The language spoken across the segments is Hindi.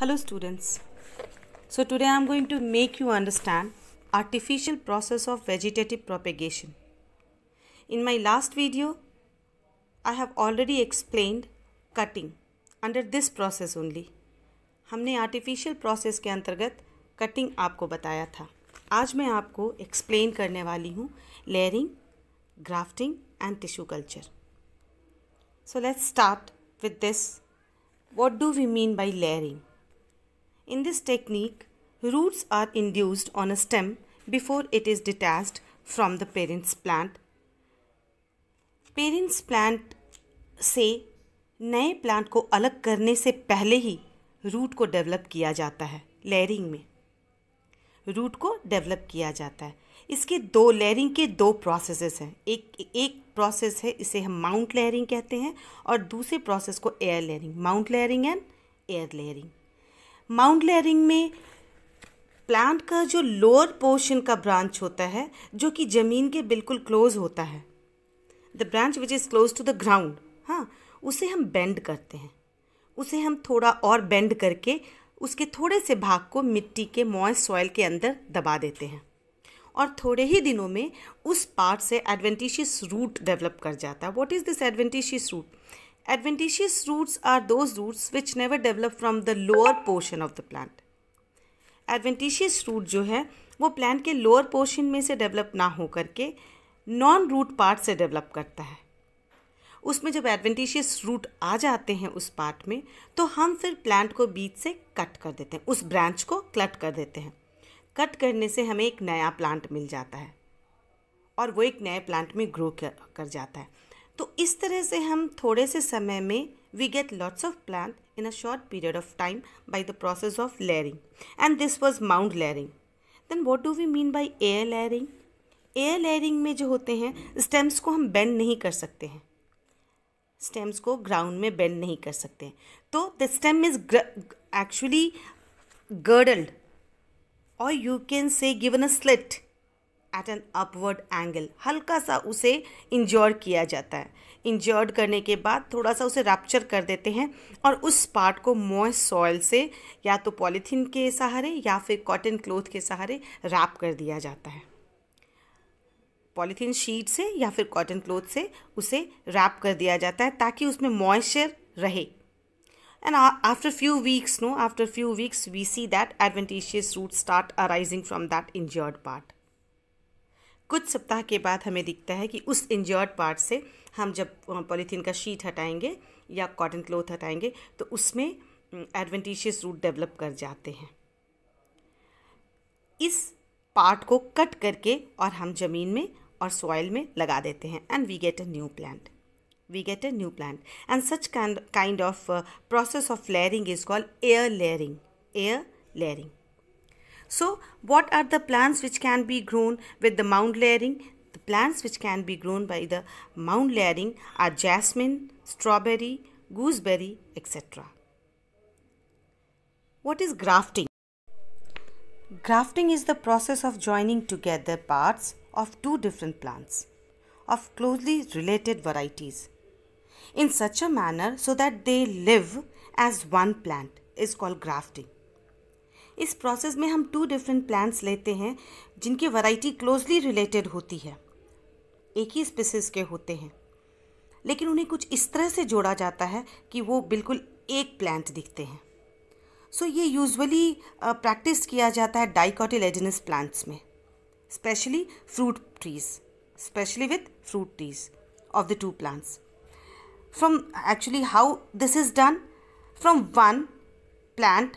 hello students so today i am going to make you understand artificial process of vegetative propagation in my last video i have already explained cutting under this process only हमने artificial process के अंतर्गत cutting आपको बताया था आज मैं आपको explain करने वाली हूँ layering grafting and tissue culture so let's start with this what do we mean by layering In this technique, roots are induced on a stem before it is detached from the parent's plant. Parents plant से नए plant को अलग करने से पहले ही root को develop किया जाता है layering में root को develop किया जाता है इसके दो लेयरिंग के दो प्रोसेसेस हैं एक एक प्रोसेस है इसे हम माउंट लेयरिंग कहते हैं और दूसरे प्रोसेस को air layering mount layering and air layering mount layering में प्लांट का जो लोअर पोर्शन का ब्रांच होता है जो कि ज़मीन के बिल्कुल क्लोज होता है the branch which is close to the ground हाँ उसे हम बेंड करते हैं उसे हम थोड़ा और बेंड करके उसके थोड़े से भाग को मिट्टी के मॉइस्ट सॉइल के अंदर दबा देते हैं और थोड़े ही दिनों में उस पार्ट से एडवेंटिशियस रूट डेवलप कर जाता है what is this adventitious root Adventitious roots are those roots which never develop from the lower portion of the plant. Adventitious root जो है वो plant के lower portion में से develop ना हो करके non root part से develop करता है उसमें जब एडवेंटिशियस रूट आ जाते हैं उस पार्ट में तो हम फिर प्लांट को बीच से कट कर देते हैं उस ब्रांच को कट कर देते हैं कट करने से हमें एक नया प्लांट मिल जाता है और वो एक नए प्लांट में ग्रो कर, कर जाता है तो इस तरह से हम थोड़े से समय में we get lots of plant in a short period of time by the process of layering and this was mount layering then what do we mean by air layering air layering में जो होते हैं स्टेम्स को हम बेंड नहीं कर सकते हैं स्टेम्स को ग्राउंड में बेंड नहीं कर सकते हैं तो the stem is actually girdled और you can say given a slit at an upward angle हल्का सा उसे इंजॉर किया जाता है इंजॉर्ड करने के बाद थोड़ा सा उसे रैप्चर कर देते हैं और उस पार्ट को मॉइस्ट सॉयल से या तो पॉलीथीन के सहारे या फिर कॉटन क्लोथ के सहारे रैप कर दिया जाता है पॉलीथीन शीट से या फिर कॉटन क्लोथ से उसे रैप कर दिया जाता है ताकि उसमें मॉइस्चर रहे and after few weeks no after few weeks we see that adventitious root start arising from that injured part कुछ सप्ताह के बाद हमें दिखता है कि उस इंजर्ड पार्ट से हम जब पॉलीथीन का शीट हटाएंगे या कॉटन क्लोथ हटाएंगे तो उसमें एडवेंटिशियस रूट डेवलप कर जाते हैं इस पार्ट को कट करके और हम ज़मीन में और सॉइल में लगा देते हैं and we get a new plant we get a new plant and such kind of process of layering is called air layering air layering So what are the plants which can be grown with the mound layering? The plants which can be grown by the mound layering are jasmine, strawberry, gooseberry, etc. What is grafting? Grafting is the process of joining together parts of two different plants of closely related varieties in such a manner so that they live as one plant is called grafting. इस प्रोसेस में हम टू डिफरेंट प्लांट्स लेते हैं जिनकी वैरायटी क्लोजली रिलेटेड होती है एक ही स्पीसीज के होते हैं लेकिन उन्हें कुछ इस तरह से जोड़ा जाता है कि वो बिल्कुल एक प्लांट दिखते हैं सो so, ये यूजुअली प्रैक्टिस किया जाता है डाइकॉटिलेजनस प्लांट्स में specially fruit trees specially with fruit trees of the two plants from actually how this is done from one plant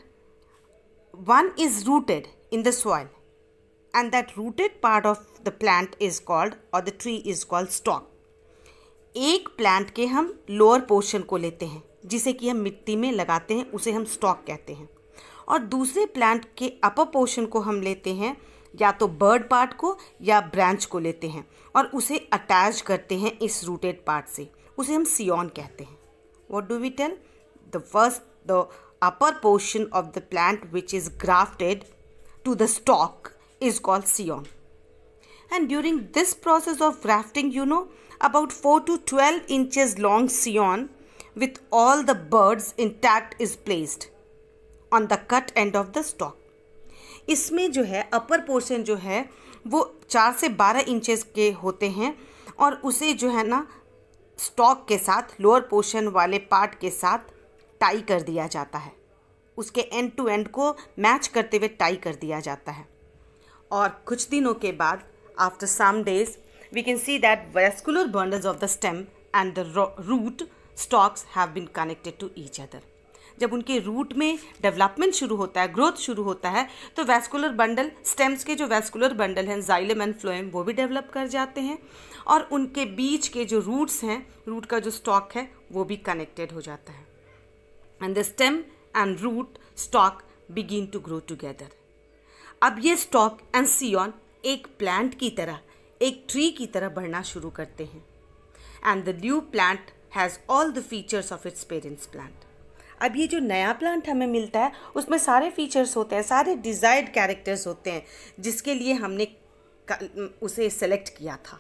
one is rooted in the soil and that rooted part of the plant is called or the tree is called stalk एक प्लांट के हम लोअर पोर्शन को लेते हैं जिसे कि हम मिट्टी में लगाते हैं उसे हम स्टॉक कहते हैं और दूसरे प्लांट के अपर पोर्शन को हम लेते हैं या तो बर्ड पार्ट को या ब्रांच को लेते हैं और उसे अटैच करते हैं इस रूटेड पार्ट से उसे हम सियोन कहते हैं what do we tell the first the upper portion of the plant which is grafted to the stalk is called scion. And during this process of grafting, you know, about 4 to 12 inches long scion with all the buds intact is placed on the cut end of the stalk. इसमें जो है अपर पोर्शन जो है वो चार से बारह इंचेस के होते हैं और उसे जो है ना स्टॉक के साथ लोअर पोर्शन वाले पार्ट के साथ टाई कर दिया जाता है उसके एंड टू एंड को मैच करते हुए टाई कर दिया जाता है और कुछ दिनों के बाद after some days we can see that vascular bundles of the stem and the root stocks have been connected to each other जब उनके रूट में डेवलपमेंट शुरू होता है ग्रोथ शुरू होता है तो वैस्कुलर बंडल स्टेम्स के जो वैस्कुलर बंडल हैं जाइलम एंड फ्लोएम वो भी डेवलप कर जाते हैं और उनके बीच के जो रूट्स हैं रूट का जो स्टॉक है वो भी कनेक्टेड हो जाता है and the stem and root stock begin to grow together. अब ये स्टॉक एंड सीऑन एक प्लांट की तरह एक ट्री की तरह बढ़ना शुरू करते हैं and the new plant has all the features of its parents plant अब ये जो नया प्लांट हमें मिलता है उसमें सारे फीचर्स होते हैं सारे डिज़ायर्ड कैरेक्टर्स होते हैं जिसके लिए हमने उसे सेलेक्ट किया था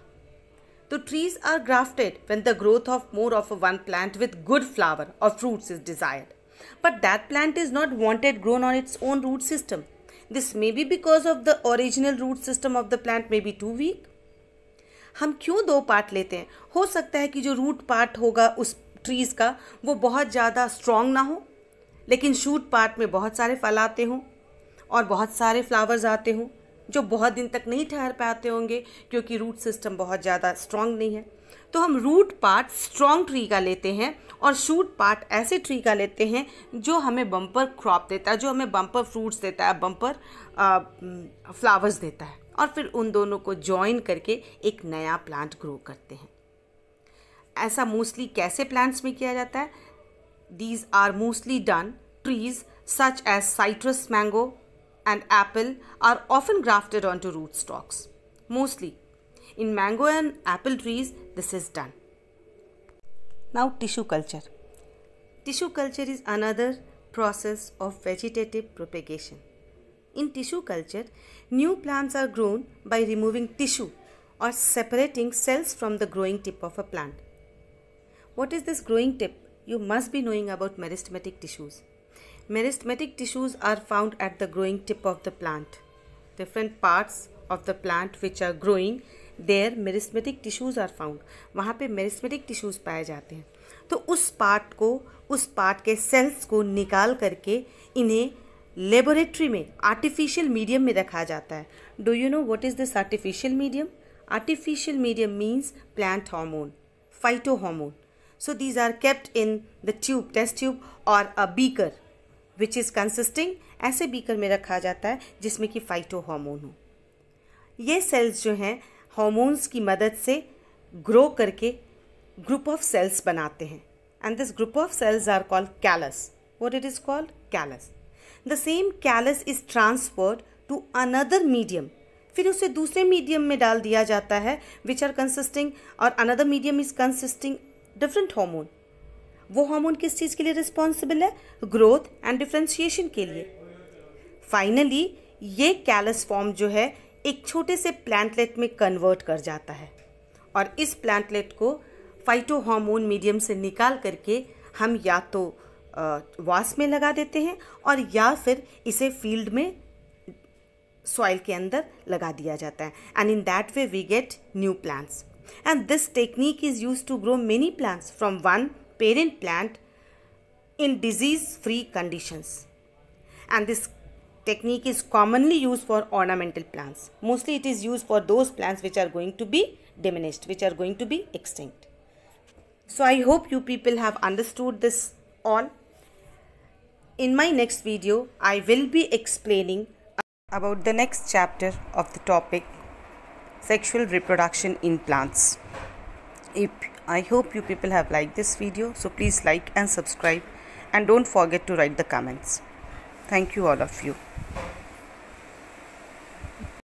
तो trees are grafted when the growth of more of one plant with good flower और fruits is desired but that plant is not wanted grown on its own root system this may be because of the original root system of the plant may be too weak हम क्यों दो पार्ट लेते हैं हो सकता है कि जो रूट पार्ट होगा उस ट्रीज का वो बहुत ज़्यादा स्ट्रांग ना हो लेकिन शूट पार्ट में बहुत सारे फल आते हों और बहुत सारे फ्लावर्स आते हों जो बहुत दिन तक नहीं ठहर पाते होंगे क्योंकि रूट सिस्टम बहुत ज़्यादा स्ट्रांग नहीं है तो हम रूट पार्ट स्ट्रांग ट्री का लेते हैं और शूट पार्ट ऐसे ट्री का लेते हैं जो हमें बम्पर क्रॉप देता है जो हमें बम्पर फ्रूट्स देता है बम्पर फ्लावर्स देता है और फिर उन दोनों को जॉइन करके एक नया प्लांट ग्रो करते हैं ऐसा मोस्टली कैसे प्लांट्स में किया जाता है these are mostly done trees such as citrus mango and apple are often grafted onto rootstocks, mostly. In mango and apple trees, this is done. Now, tissue culture. Tissue culture is another process of vegetative propagation. In tissue culture, new plants are grown by removing tissue or separating cells from the growing tip of a plant. What is this growing tip? You must be knowing about meristematic tissues. Meristematic tissues are found at the growing tip of the plant. Different parts of the plant which are growing there meristematic tissues are found वहाँ पे मेरिस्मेटिक टिश्यूज़ पाए जाते हैं तो उस पार्ट को उस पार्ट के सेल्स को निकाल करके इन्हें लेबोरेटरी में आर्टिफिशियल मीडियम में रखा जाता है do you know what is this artificial medium artificial medium means plant hormone phyto hormone so these are kept in the tube test tube or a beaker which is consisting ऐसे बीकर में रखा जाता है जिसमें कि फाइटो हार्मोन हो ये सेल्स जो हैं हॉर्मोन्स की मदद से ग्रो करके ग्रुप ऑफ सेल्स बनाते हैं and this group of cells are called callus what it is called callus the same callus is transferred to another medium फिर उसे दूसरे मीडियम में डाल दिया जाता है which are consisting or another medium is consisting different hormone वो हार्मोन किस चीज़ के लिए रिस्पॉन्सिबल है ग्रोथ एंड डिफ्रेंशिएशन के लिए फाइनली ये कैलस फॉर्म जो है एक छोटे से प्लांटलेट में कन्वर्ट कर जाता है और इस प्लांटलेट को फाइटो हार्मोन मीडियम से निकाल करके हम या तो वास में लगा देते हैं और या फिर इसे फील्ड में सॉइल के अंदर लगा दिया जाता है and in that way we get new plants and this technique is use to grow many plants from one parent plant in disease-free conditions. And this technique is commonly used for ornamental plants. Mostly it is used for those plants which are going to be diminished, which are going to be extinct. So I hope you people have understood this all. In my next video, I will be explaining about the next chapter of the topic sexual reproduction in plants. If I hope you people have liked this video. So please like and subscribe and don't forget to write the comments. Thank you all of you.